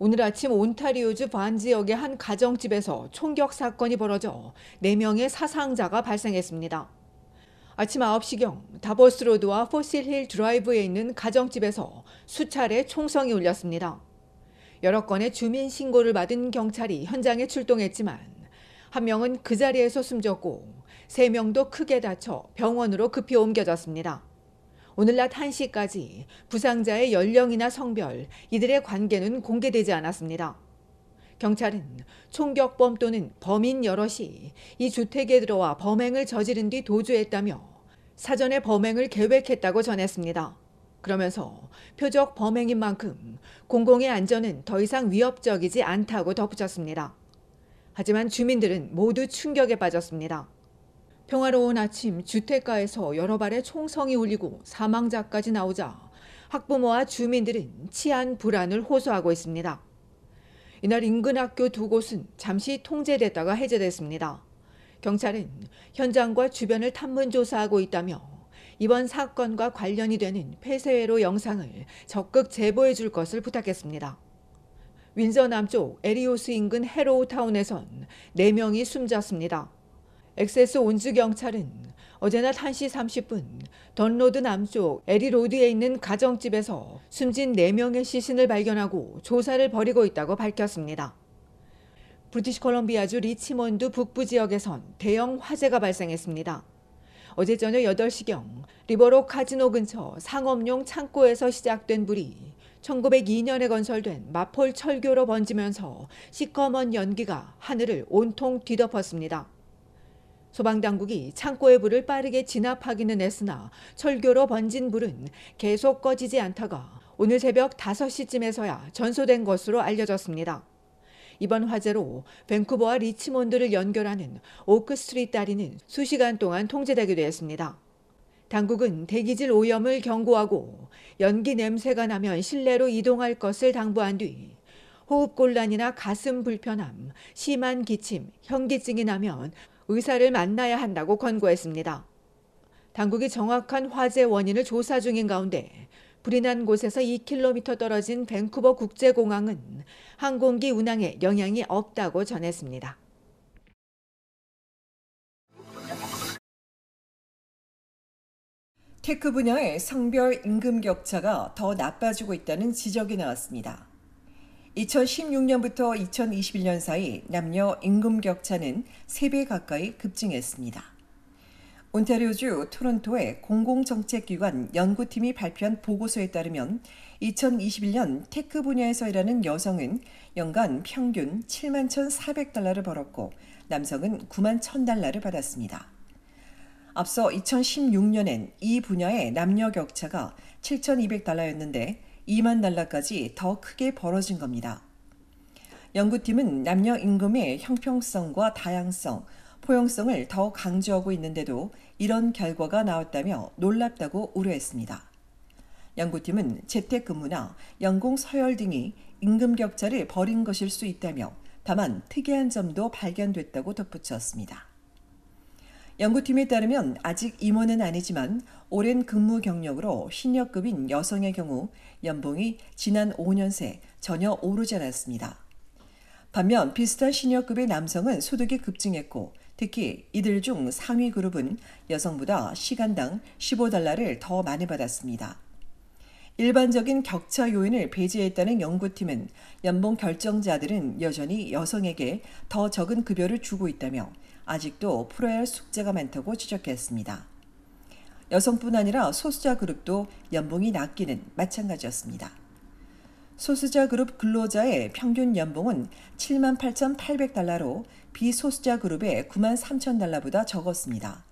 오늘 아침 온타리오주 반 지역의 한 가정집에서 총격 사건이 벌어져 4명의 사상자가 발생했습니다. 아침 9시경 다보스로드와 포실힐 드라이브에 있는 가정집에서 수차례 총성이 울렸습니다. 여러 건의 주민 신고를 받은 경찰이 현장에 출동했지만 한 명은 그 자리에서 숨졌고 3명도 크게 다쳐 병원으로 급히 옮겨졌습니다. 오늘 낮 1시까지 부상자의 연령이나 성별, 이들의 관계는 공개되지 않았습니다. 경찰은 총격범 또는 범인 여럿이 이 주택에 들어와 범행을 저지른 뒤 도주했다며 사전에 범행을 계획했다고 전했습니다. 그러면서 표적 범행인 만큼 공공의 안전은 더 이상 위협적이지 않다고 덧붙였습니다. 하지만 주민들은 모두 충격에 빠졌습니다. 평화로운 아침 주택가에서 여러 발의 총성이 울리고 사망자까지 나오자 학부모와 주민들은 치안 불안을 호소하고 있습니다. 이날 인근 학교 두 곳은 잠시 통제됐다가 해제됐습니다. 경찰은 현장과 주변을 탐문조사하고 있다며 이번 사건과 관련이 되는 폐쇄회로 영상을 적극 제보해 줄 것을 부탁했습니다. 윈서 남쪽 에리오스 인근 헤로우타운에선 4명이 숨졌습니다. 엑세스 온즈 경찰은 어제 나 1시 30분 던로드 남쪽 에리로드에 있는 가정집에서 숨진 4명의 시신을 발견하고 조사를 벌이고 있다고 밝혔습니다. 브리티시 콜롬비아주 리치먼드 북부 지역에선 대형 화재가 발생했습니다. 어제 저녁 8시경 리버로 카지노 근처 상업용 창고에서 시작된 불이 1902년에 건설된 마폴 철교로 번지면서 시커먼 연기가 하늘을 온통 뒤덮었습니다. 소방당국이 창고의 불을 빠르게 진압하기는 애쓰나 철교로 번진 불은 계속 꺼지지 않다가 오늘 새벽 5시쯤에서야 전소된 것으로 알려졌습니다. 이번 화재로 밴쿠버와 리치몬드를 연결하는 오크스트리트 다리는 수시간 동안 통제되기도 했습니다. 당국은 대기질 오염을 경고하고 연기 냄새가 나면 실내로 이동할 것을 당부한 뒤 호흡곤란이나 가슴 불편함, 심한 기침, 현기증이 나면 의사를 만나야 한다고 권고했습니다. 당국이 정확한 화재 원인을 조사 중인 가운데 불이 난 곳에서 2km 떨어진 밴쿠버 국제공항은 항공기 운항에 영향이 없다고 전했습니다. 테크 분야의 성별 임금 격차가 더 나빠지고 있다는 지적이 나왔습니다. 2016년부터 2021년 사이 남녀 임금 격차는 3배 가까이 급증했습니다. 온타리오주 토론토의 공공정책기관 연구팀이 발표한 보고서에 따르면 2021년 테크 분야에서 일하는 여성은 연간 평균 7만 1,400달러를 벌었고 남성은 9만 1,000달러를 받았습니다. 앞서 2016년엔 이 분야의 남녀 격차가 7,200달러였는데 2만 달러까지 더 크게 벌어진 겁니다. 연구팀은 남녀 임금의 형평성과 다양성, 포용성을 더 강조하고 있는데도 이런 결과가 나왔다며 놀랍다고 우려했습니다. 연구팀은 재택근무나 연공 서열 등이 임금 격차를 벌인 것일 수 있다며 다만 특이한 점도 발견됐다고 덧붙였습니다. 연구팀에 따르면 아직 임원은 아니지만 오랜 근무 경력으로 신여급인 여성의 경우 연봉이 지난 5년 새 전혀 오르지 않았습니다. 반면 비슷한 신력급의 남성은 소득이 급증했고 특히 이들 중 상위 그룹은 여성보다 시간당 15달러를 더 많이 받았습니다. 일반적인 격차 요인을 배제했다는 연구팀은 연봉 결정자들은 여전히 여성에게 더 적은 급여를 주고 있다며 아직도 풀어야 할 숙제가 많다고 지적했습니다. 여성뿐 아니라 소수자 그룹도 연봉이 낮기는 마찬가지였습니다. 소수자 그룹 근로자의 평균 연봉은 78,800달러로 비소수자 그룹의 93,000달러보다 적었습니다.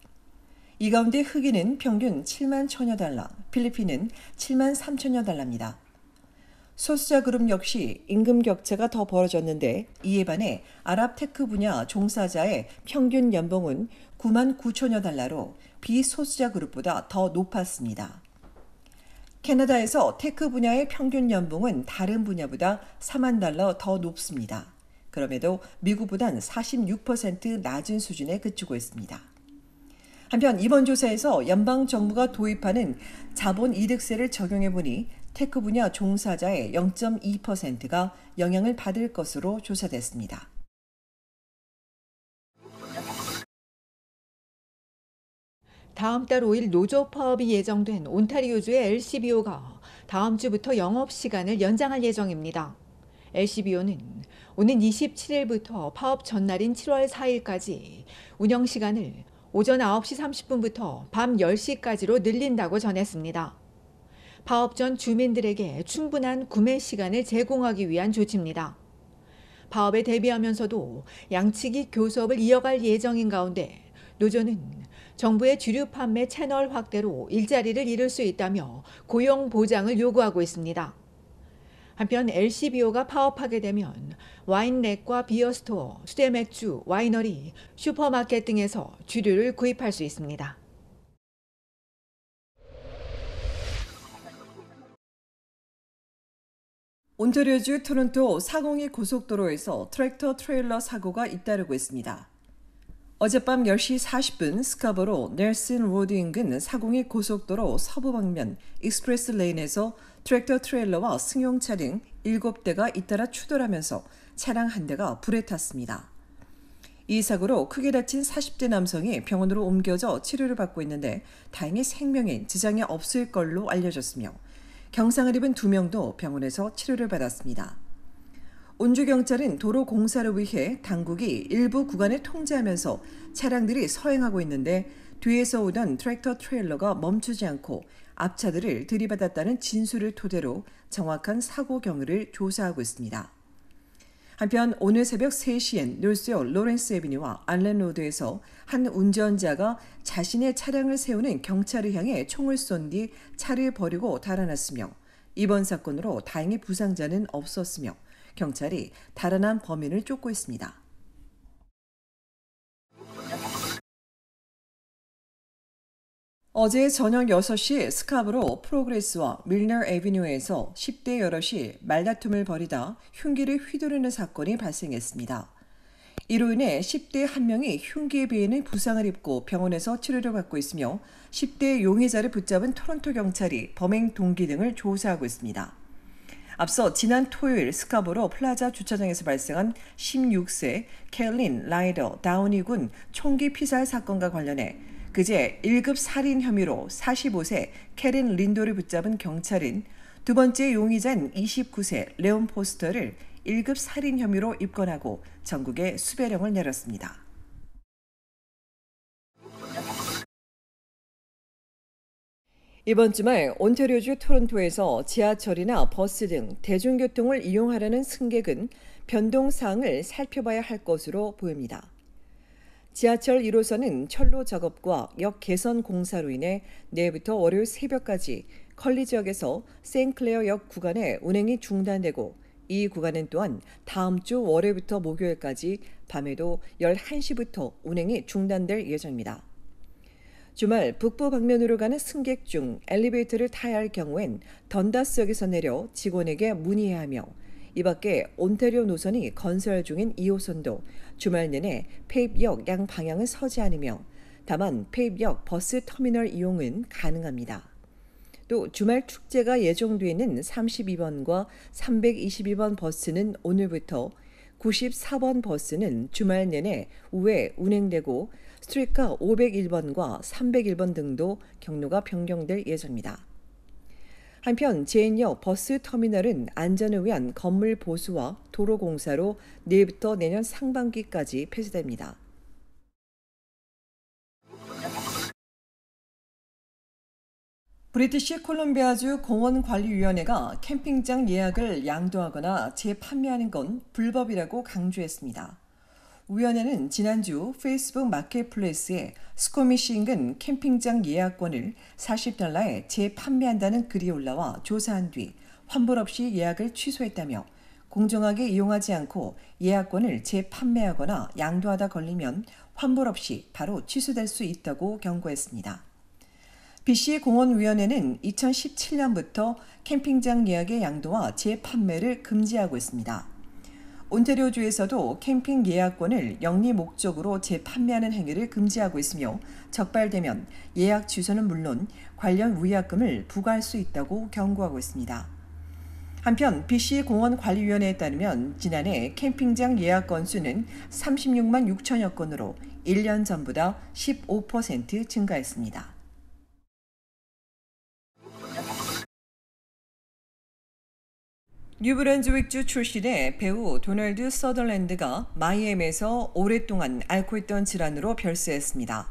이 가운데 흑인은 평균 7만 천여 달러, 필리핀은 7만 3천여 달러입니다. 소수자 그룹 역시 임금 격차가 더 벌어졌는데 이에 반해 아랍 테크 분야 종사자의 평균 연봉은 9만 9천여 달러로 비소수자 그룹보다 더 높았습니다. 캐나다에서 테크 분야의 평균 연봉은 다른 분야보다 4만 달러 더 높습니다. 그럼에도 미국보단 46% 낮은 수준에 그치고 있습니다. 한편 이번 조사에서 연방 정부가 도입하는 자본 이득세를 적용해 보니 테크 분야 종사자의 0.2%가 영향을 받을 것으로 조사됐습니다. 다음 달 5일 노조 파업이 예정된 온타리오주의 LCBO가 다음 주부터 영업 시간을 연장할 예정입니다. LCBO는 오는 27일부터 파업 전날인 7월 4일까지 운영 시간을 오전 9시 30분부터 밤 10시까지로 늘린다고 전했습니다. 파업 전 주민들에게 충분한 구매 시간을 제공하기 위한 조치입니다. 파업에 대비하면서도 양측이 교섭을 이어갈 예정인 가운데 노조는 정부의 주류 판매 채널 확대로 일자리를 잃을 수 있다며 고용 보장을 요구하고 있습니다. 한편 LCBO가 파업하게 되면 와인렉과 비어스토어, 수제 맥주, 와이너리, 슈퍼마켓 등에서 주류를 구입할 수 있습니다. 온타리오주 토론토 402 고속도로에서 트랙터 트레일러 사고가 잇따르고 있습니다. 어젯밤 10시 40분 스카버로 넬슨 로드 인근 402 고속도로 서부 방면 익스프레스 레인에서 트랙터 트레일러와 승용 차량 7대가 잇따라 추돌하면서 차량 한 대가 불에 탔습니다. 이 사고로 크게 다친 40대 남성이 병원으로 옮겨져 치료를 받고 있는데 다행히 생명엔 지장이 없을 걸로 알려졌으며 경상을 입은 두 명도 병원에서 치료를 받았습니다. 온주 경찰은 도로 공사를 위해 당국이 일부 구간을 통제하면서 차량들이 서행하고 있는데 뒤에서 오던 트랙터 트레일러가 멈추지 않고 앞차들을 들이받았다는 진술을 토대로 정확한 사고 경위를 조사하고 있습니다. 한편 오늘 새벽 3시엔 뉴스요 로렌스 에비니와 알렌 로드에서 한 운전자가 자신의 차량을 세우는 경찰을 향해 총을 쏜 뒤 차를 버리고 달아났으며 이번 사건으로 다행히 부상자는 없었으며 경찰이 달아난 범인을 쫓고 있습니다. 어제 저녁 6시 스카브로 프로그레스와 밀너 에비뉴에서 10대 여럿이 말다툼을 벌이다 흉기를 휘두르는 사건이 발생했습니다. 이로 인해 10대 한 명이 흉기에 비해는 부상을 입고 병원에서 치료를 받고 있으며 10대 용의자를 붙잡은 토론토 경찰이 범행 동기 등을 조사하고 있습니다. 앞서 지난 토요일 스카보로 플라자 주차장에서 발생한 16세 켈린 라이더 다우니 군 총기 피살 사건과 관련해 그제 1급 살인 혐의로 45세 캐린 린도를 붙잡은 경찰은 두 번째 용의자인 29세 레온 포스터를 1급 살인 혐의로 입건하고 전국에 수배령을 내렸습니다. 이번 주말 온타리오주 토론토에서 지하철이나 버스 등 대중교통을 이용하려는 승객은 변동사항을 살펴봐야 할 것으로 보입니다. 지하철 1호선은 철로 작업과 역 개선 공사로 인해 내일부터 월요일 새벽까지 컬리 지역에서 생클레어역 구간에 운행이 중단되고 이 구간은 또한 다음 주 월요일부터 목요일까지 밤에도 11시부터 운행이 중단될 예정입니다. 주말 북부 방면으로 가는 승객 중 엘리베이터를 타야 할 경우엔 던다스역에서 내려 직원에게 문의해야 하며 이밖에 온테리오 노선이 건설 중인 2호선도 주말 내내 페입역 이양 방향은 서지 않으며 다만 페입역 이 버스 터미널 이용은 가능합니다. 또 주말 축제가 예정돼 있는 32번과 322번 버스는 오늘부터 94번 버스는 주말 내내 우회 운행되고 스트릿카 501번과 301번 등도 경로가 변경될 예정입니다. 한편 제인역 버스 터미널은 안전을 위한 건물 보수와 도로 공사로 내일부터 내년 상반기까지 폐쇄됩니다. 브리티시 콜롬비아주 공원관리위원회가 캠핑장 예약을 양도하거나 재판매하는 건 불법이라고 강조했습니다. 위원회는 지난주 페이스북 마켓플레이스에 스코미싱근 캠핑장 예약권을 40달러에 재판매한다는 글이 올라와 조사한 뒤 환불 없이 예약을 취소했다며 공정하게 이용하지 않고 예약권을 재판매하거나 양도하다 걸리면 환불 없이 바로 취소될 수 있다고 경고했습니다. BC 공원위원회는 2017년부터 캠핑장 예약의 양도와 재판매를 금지하고 있습니다. 온테리오주에서도 캠핑 예약권을 영리 목적으로 재판매하는 행위를 금지하고 있으며 적발되면 예약 취소는 물론 관련 위약금을 부과할 수 있다고 경고하고 있습니다. 한편 BC 공원관리위원회에 따르면 지난해 캠핑장 예약 건수는 36만 6천여 건으로 1년 전보다 15% 증가했습니다. 뉴브랜즈윅주 출신의 배우 도널드 서덜랜드가 마이애미에서 오랫동안 앓고 있던 질환으로 별세했습니다.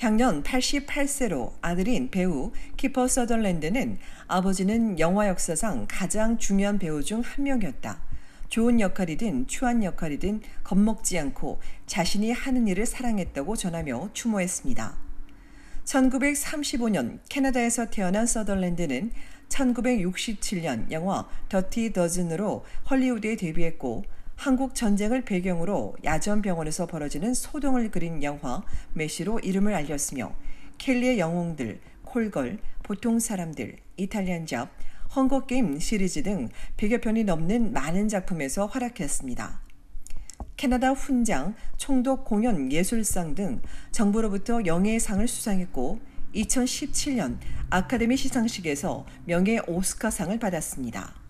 향년 88세로 아들인 배우 키퍼 서덜랜드는 아버지는 영화 역사상 가장 중요한 배우 중 한 명이었다. 좋은 역할이든 추한 역할이든 겁먹지 않고 자신이 하는 일을 사랑했다고 전하며 추모했습니다. 1935년 캐나다에서 태어난 서덜랜드는 1967년 영화 더티 더즌으로 헐리우드에 데뷔했고 한국 전쟁을 배경으로 야전 병원에서 벌어지는 소동을 그린 영화 메시로 이름을 알렸으며 켈리의 영웅들, 콜걸, 보통 사람들, 이탈리안 잡, 헝거게임 시리즈 등 100여 편이 넘는 많은 작품에서 활약했습니다. 캐나다 훈장, 총독 공연 예술상 등 정부로부터 영예상을 수상했고 2017년 아카데미 시상식에서 명예 오스카상을 받았습니다.